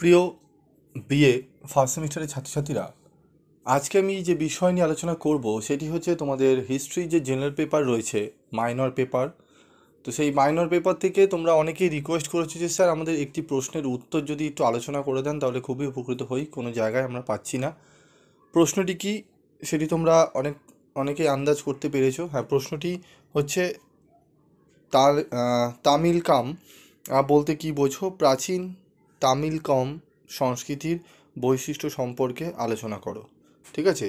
প্রিয় BA first সেমিস্টারের ছাত্রছাত্রীরা আজকে আমি যে বিষয় নিয়ে আলোচনা করব সেটি হচ্ছে তোমাদের হিস্ট্রি যে জেনারেল পেপার রয়েছে মাইনর পেপার তো সেই মাইনর পেপার থেকে তোমরা অনেকেই রিকোয়েস্ট করেছো যে স্যার আমাদের একটি প্রশ্নের উত্তর যদি একটু আলোচনা করে দেন তাহলে খুবই উপকৃত হই কোনো জায়গায় আমরা পাচ্ছি না প্রশ্নটি কি সেটি তোমরা অনেক অনেকেই আন্দাজ করতে পেরেছো হ্যাঁ প্রশ্নটি হচ্ছে তার তামিল কাম বলতে কি বোঝো প্রাচীন তামিল কম সংস্কৃতির বৈশিষ্ট্য সম্পর্কে আলোচনা করো ঠিক আছে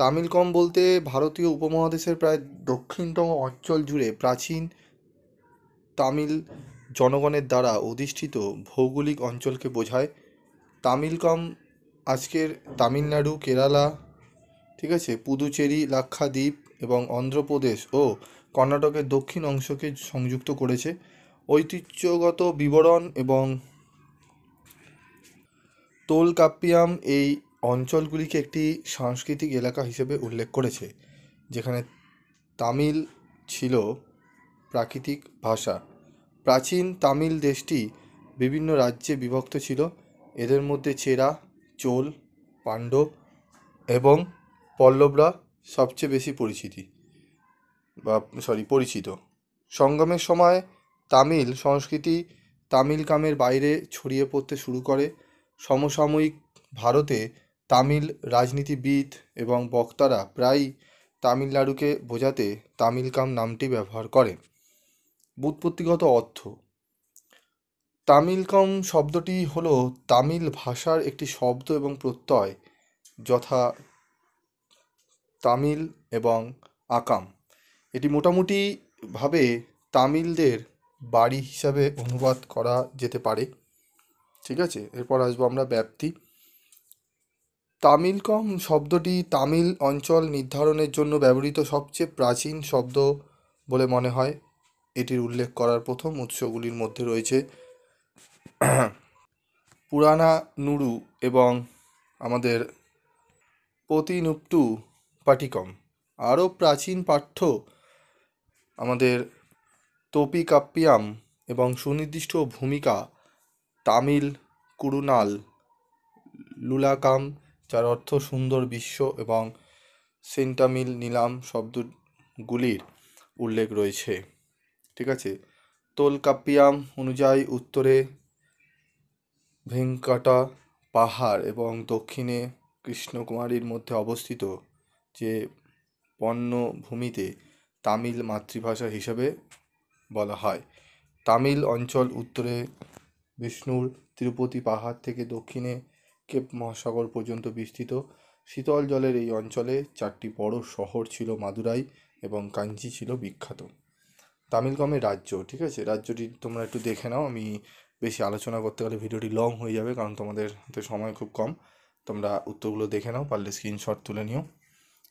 তামিল কম বলতে ভারতীয় উপমহাদেশের প্রায় দক্ষিণতম অঞ্চল জুড়ে প্রাচীন তামিল জনগণের দ্বারা অধিষ্ঠিত ভৌগোলিক অঞ্চলকে বোঝায় তামিল কম আজকের তামিলনাড়ু কেরালা ঠিক আছে পুদুচেরি লাক্ষাদ্বীপ এবং অন্ধ্রপ্রদেশ ও কর্ণাটকের দক্ষিণ অংশকে সংযুক্ত করেছে ঐতিহ্যগত বিবরণ এবং তোলকাপ্পিয়াম এই অঞ্চলগুলিকে একটি সাংস্কৃতিক এলাকা হিসেবে উল্লেখ করেছে যেখানে তামিল ছিল প্রাকৃতিক ভাষা প্রাচীন তামিল দেশটি বিভিন্ন রাজ্যে বিভক্ত ছিল এদের মধ্যে চেরা চোল পাণ্ডব এবং পল্লবরা সবচেয়ে বেশি পরিচিতি বা সরি পরিচিত সঙ্গমের সময় তামিল সংস্কৃতি তামিল কামের বাইরে ছড়িয়ে পড়তে শুরু করে সমসাময়িক ভারতে তামিল রাজনীতিবিদ এবং বক্তারা প্রায়ই তামিলনাড়ুকে বোঝাতে তামিলকাম নামটি ব্যবহার করেন ব্যুৎপত্তিগত অর্থ তামিলকম শব্দটি হল তামিল ভাষার একটি শব্দ এবং প্রত্যয় যথা তামিল এবং আকাম এটি মোটামুটিভাবে তামিলদের বাড়ি হিসাবে অনুবাদ করা যেতে পারে ঠিক আছে এরপর আসবো আমরা ব্যাপ্তি তামিলকম শব্দটি তামিল অঞ্চল নির্ধারণের জন্য ব্যবহৃত সবচেয়ে প্রাচীন শব্দ বলে মনে হয় এটির উল্লেখ করার প্রথম উৎসগুলির মধ্যে রয়েছে পুরানা নুরু এবং আমাদের প্রতিনুপ্তু পাটিকম আরও প্রাচীন পাঠ্য আমাদের তোপিকাপ্পিয়াম এবং সুনির্দিষ্ট ভূমিকা তামিল কুরুনাল লুলাকাম যার অর্থ সুন্দর বিশ্ব এবং সেন্টামিল নীলাম শব্দগুলির উল্লেখ রয়েছে ঠিক আছে তোলকাপ্পিয়াম অনুযায়ী উত্তরে ভেঙ্কাটা পাহাড় এবং দক্ষিণে কৃষ্ণকুমারীর মধ্যে অবস্থিত যে পণ্যভূমিতে তামিল মাতৃভাষা হিসাবে বলা হয় তামিল অঞ্চল উত্তরে বিষ্ণুর তিরুপতি পাহাড় থেকে দক্ষিণে কেপ মহাসাগর পর্যন্ত বিস্তৃত শীতল জলের এই অঞ্চলে চারটি বড় শহর ছিল মাদুরাই এবং কাঞ্চি ছিল বিখ্যাত তামিলগমে রাজ্য ঠিক আছে রাজ্যটি তোমরা একটু দেখে নাও আমি বেশি আলোচনা করতে গেলে ভিডিওটি লং হয়ে যাবে কারণ তোমাদের হাতে সময় খুব কম তোমরা উত্তরগুলো দেখে নাও পারলে স্ক্রিনশট তুলে নিও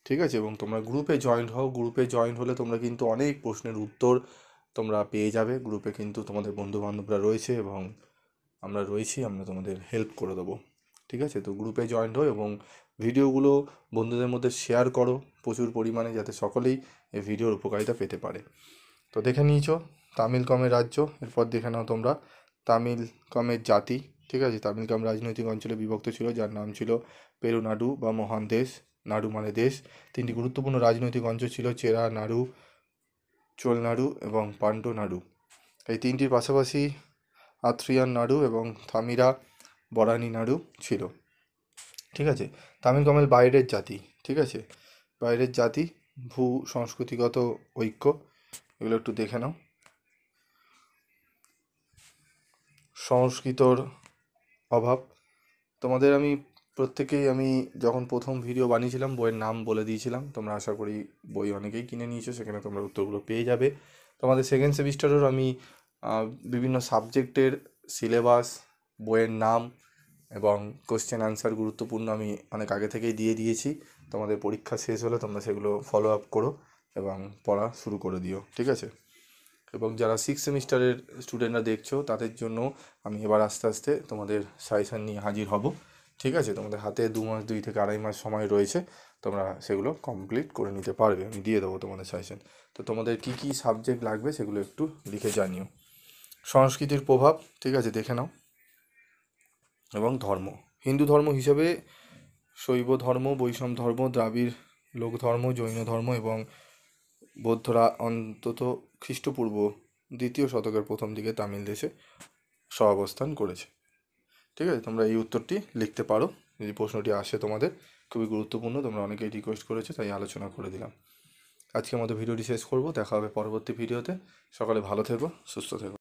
ঠিক আছে এবং তোমরা গ্রুপে জয়েন্ট হও গ্রুপে জয়েন্ট হলে তোমরা কিন্তু অনেক প্রশ্নের উত্তর তোমরা পেয়ে যাবে গ্রুপে কিন্তু তোমাদের বন্ধুবান্ধবরা রয়েছে এবং আমরা রয়েছি আমরা তোমাদের হেল্প করে দেবো ঠিক আছে তো গ্রুপে জয়েন্ট হো এবং ভিডিওগুলো বন্ধুদের মধ্যে শেয়ার করো প্রচুর পরিমাণে যাতে সকলেই এই ভিডিওর উপকারিতা পেতে পারে তো দেখে নিয়েছো তামিল কমের রাজ্য এরপর দেখে নাও তোমরা তামিল কমের জাতি ঠিক আছে তামিল কম রাজনৈতিক অঞ্চলে বিভক্ত ছিল যার নাম ছিল পেরুনাডু বা মহান দেশ নাড়ু মানে দেশ তিনটি গুরুত্বপূর্ণ রাজনৈতিক অঞ্চল ছিল চেরা নাড়ু চোলনাড়ু এবং পান্ডনাড়ু এই তিনটির পাশাপাশি আথ্রিয়ান নাড়ু এবং থামিরা বরানি নাড়ু ছিল ঠিক আছে তামিল কমেল বাইরের জাতি ঠিক আছে বাইরের জাতি ভূ সংস্কৃতিগত ঐক্য এগুলো একটু দেখে নাও সংস্কৃতর অভাব তোমাদের আমি প্রত্যেকেই আমি যখন প্রথম ভিডিও বানিয়েছিলাম বইয়ের নাম বলে দিয়েছিলাম তোমরা আশা করি বই অনেকেই কিনে নিয়েছো সেখানে তোমরা উত্তরগুলো পেয়ে যাবে তোমাদের সেকেন্ড সেমিস্টারের আমি বিভিন্ন সাবজেক্টের সিলেবাস বইয়ের নাম এবং কোশ্চেন অ্যান্সার গুরুত্বপূর্ণ আমি অনেক আগে থেকেই দিয়ে দিয়েছি তোমাদের পরীক্ষা শেষ হলে তোমরা সেগুলো ফলো আপ করো এবং পড়া শুরু করে দিও ঠিক আছে এবং যারা সিক্স সেমিস্টারের স্টুডেন্টরা দেখছো তাদের জন্য আমি এবার আস্তে আস্তে তোমাদের সাজেশান নিয়ে হাজির হব ঠিক আছে তোমাদের হাতে দু মাস দুই থেকে আড়াই মাস সময় রয়েছে তোমরা সেগুলো কমপ্লিট করে নিতে পারবে আমি দিয়ে দেবো তোমাদের সাজেশান তো তোমাদের কি কি সাবজেক্ট লাগবে সেগুলো একটু লিখে জানিও সংস্কৃতির প্রভাব ঠিক আছে দেখে নাও এবং ধর্ম হিন্দু ধর্ম হিসেবে শৈব ধর্ম বৈষম ধর্ম দ্রাবিড় লোক ধর্ম জৈন ধর্ম এবং বৌদ্ধরা অন্তত খ্রিস্টপূর্ব দ্বিতীয় শতকের প্রথম দিকে তামিল দেশে সহাবস্থান করেছে ঠিক আছে তোমরা এই উত্তরটি লিখতে পারো যদি প্রশ্নটি আসে তোমাদের খুবই গুরুত্বপূর্ণ তোমরা অনেকেই রিকোয়েস্ট করেছো তাই আলোচনা করে দিলাম আজকে আমাদের ভিডিওটি শেষ করবো দেখা হবে পরবর্তী ভিডিওতে সকালে ভালো থেকো সুস্থ থেকো